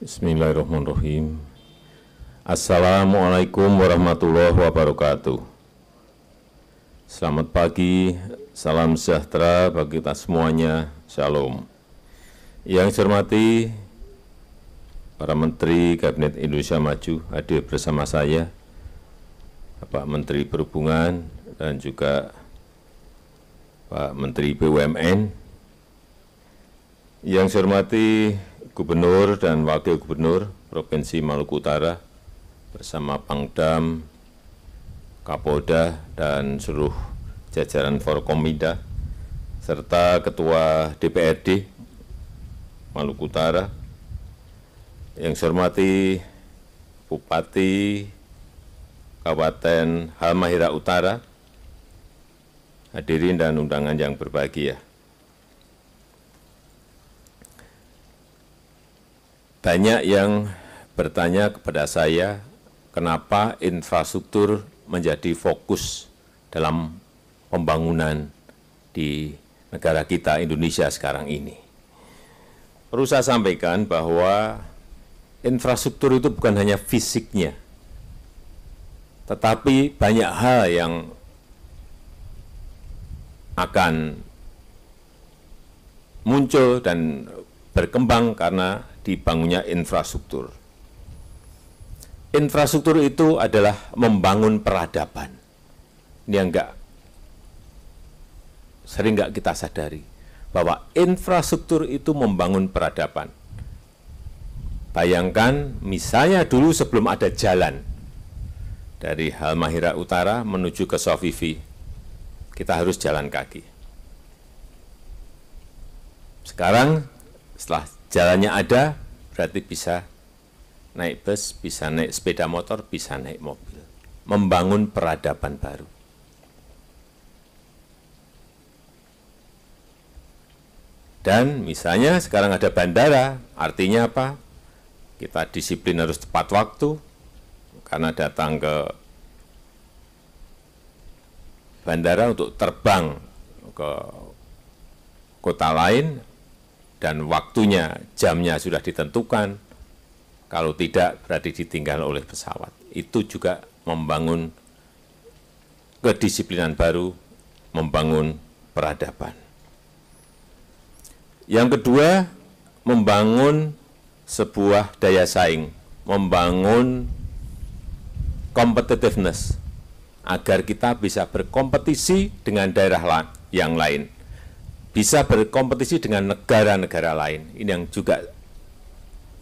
Bismillahirrahmanirrahim. Assalamualaikum warahmatullahi wabarakatuh. Selamat pagi, salam sejahtera bagi kita semuanya. Shalom. Yang saya hormati para menteri Kabinet Indonesia Maju hadir bersama saya, Pak Menteri Perhubungan dan juga Pak Menteri BUMN. Yang saya hormati Gubernur dan Wakil Gubernur Provinsi Maluku Utara bersama Pangdam, Kapolda, dan seluruh jajaran Forkomida, serta Ketua DPRD Maluku Utara, yang saya hormati Bupati Kabupaten Halmahera Utara, hadirin dan undangan yang berbahagia. banyak yang bertanya kepada saya kenapa infrastruktur menjadi fokus dalam pembangunan di negara kita Indonesia sekarang ini. Perlu saya sampaikan bahwa infrastruktur itu bukan hanya fisiknya, tetapi banyak hal yang akan muncul dan berkembang karena dibangunnya infrastruktur. Infrastruktur itu adalah membangun peradaban. Ini yang enggak sering enggak kita sadari bahwa infrastruktur itu membangun peradaban. Bayangkan misalnya dulu sebelum ada jalan dari Halmahera Utara menuju ke Sofifi, kita harus jalan kaki. Sekarang setelah jalannya ada, berarti bisa naik bus, bisa naik sepeda motor, bisa naik mobil. Membangun peradaban baru. Dan misalnya sekarang ada bandara, artinya apa? Kita disiplin harus tepat waktu, karena datang ke bandara untuk terbang ke kota lain dan waktunya, jamnya sudah ditentukan. Kalau tidak, berarti ditinggal oleh pesawat. Itu juga membangun kedisiplinan baru, membangun peradaban. Yang kedua, membangun sebuah daya saing, membangun competitiveness agar kita bisa berkompetisi dengan daerah yang lain bisa berkompetisi dengan negara-negara lain. Ini yang juga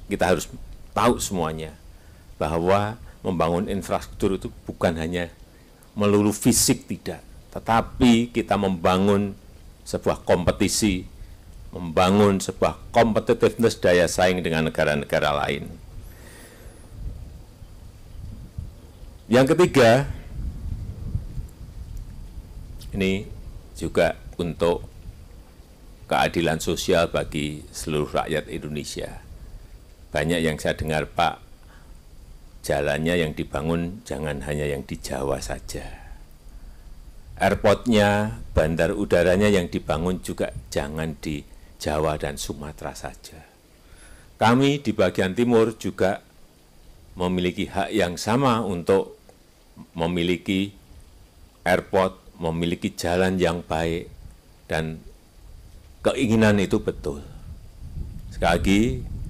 kita harus tahu semuanya bahwa membangun infrastruktur itu bukan hanya melulu fisik tidak, tetapi kita membangun sebuah kompetisi, membangun sebuah competitiveness daya saing dengan negara-negara lain. Yang ketiga, ini juga untuk keadilan sosial bagi seluruh rakyat Indonesia. Banyak yang saya dengar, Pak, jalannya yang dibangun jangan hanya yang di Jawa saja. Airportnya, bandar udaranya yang dibangun juga jangan di Jawa dan Sumatera saja. Kami di bagian timur juga memiliki hak yang sama untuk memiliki airport, memiliki jalan yang baik, dan keinginan itu betul. Sekali lagi,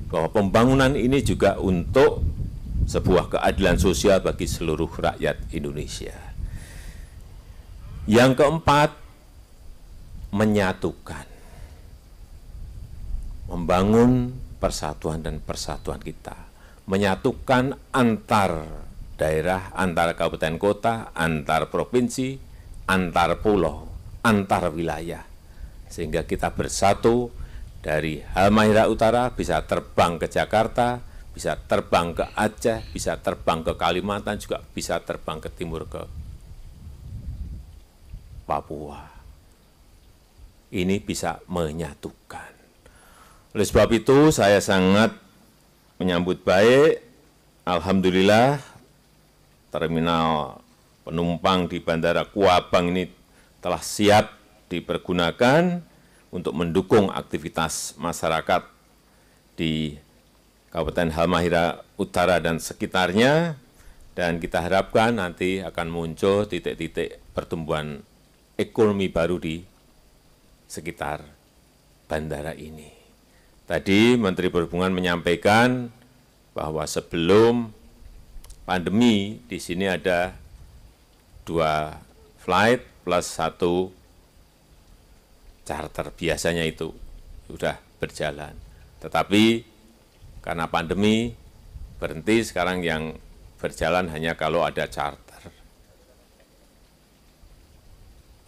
bahwa pembangunan ini juga untuk sebuah keadilan sosial bagi seluruh rakyat Indonesia. Yang keempat, menyatukan. Membangun persatuan dan persatuan kita. Menyatukan antar daerah, antar kabupaten kota, antar provinsi, antar pulau, antar wilayah sehingga kita bersatu dari Halmahera Utara bisa terbang ke Jakarta, bisa terbang ke Aceh, bisa terbang ke Kalimantan, juga bisa terbang ke timur ke Papua. Ini bisa menyatukan. Oleh sebab itu saya sangat menyambut baik, Alhamdulillah terminal penumpang di Bandara Kuabang ini telah siap dipergunakan untuk mendukung aktivitas masyarakat di Kabupaten Halmahera Utara dan sekitarnya, dan kita harapkan nanti akan muncul titik-titik pertumbuhan ekonomi baru di sekitar bandara ini. Tadi Menteri Perhubungan menyampaikan bahwa sebelum pandemi di sini ada dua flight plus satu charter biasanya itu sudah berjalan. Tetapi karena pandemi berhenti sekarang yang berjalan hanya kalau ada charter.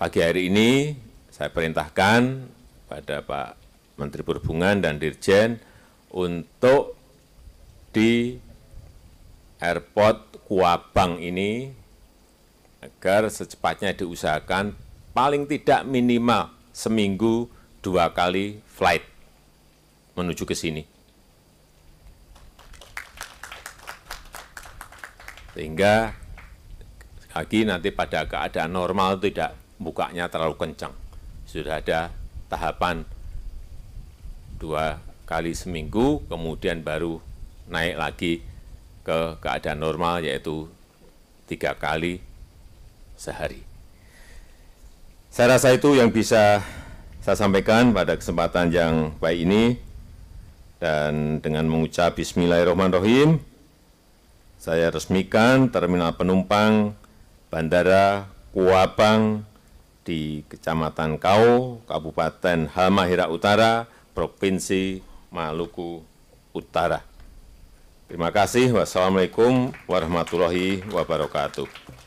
Pagi hari ini saya perintahkan pada Pak Menteri Perhubungan dan Dirjen untuk di airport Kuabang ini agar secepatnya diusahakan paling tidak minimal seminggu dua kali flight menuju ke sini. Sehingga lagi nanti pada keadaan normal tidak bukanya terlalu kencang. Sudah ada tahapan dua kali seminggu, kemudian baru naik lagi ke keadaan normal yaitu tiga kali sehari. Saya rasa itu yang bisa saya sampaikan pada kesempatan yang baik ini dan dengan mengucap bismillahirrahmanirrahim saya resmikan terminal penumpang Bandara Kuabang di Kecamatan Kau, Kabupaten Halmahera Utara, Provinsi Maluku Utara. Terima kasih. Wassalamualaikum warahmatullahi wabarakatuh.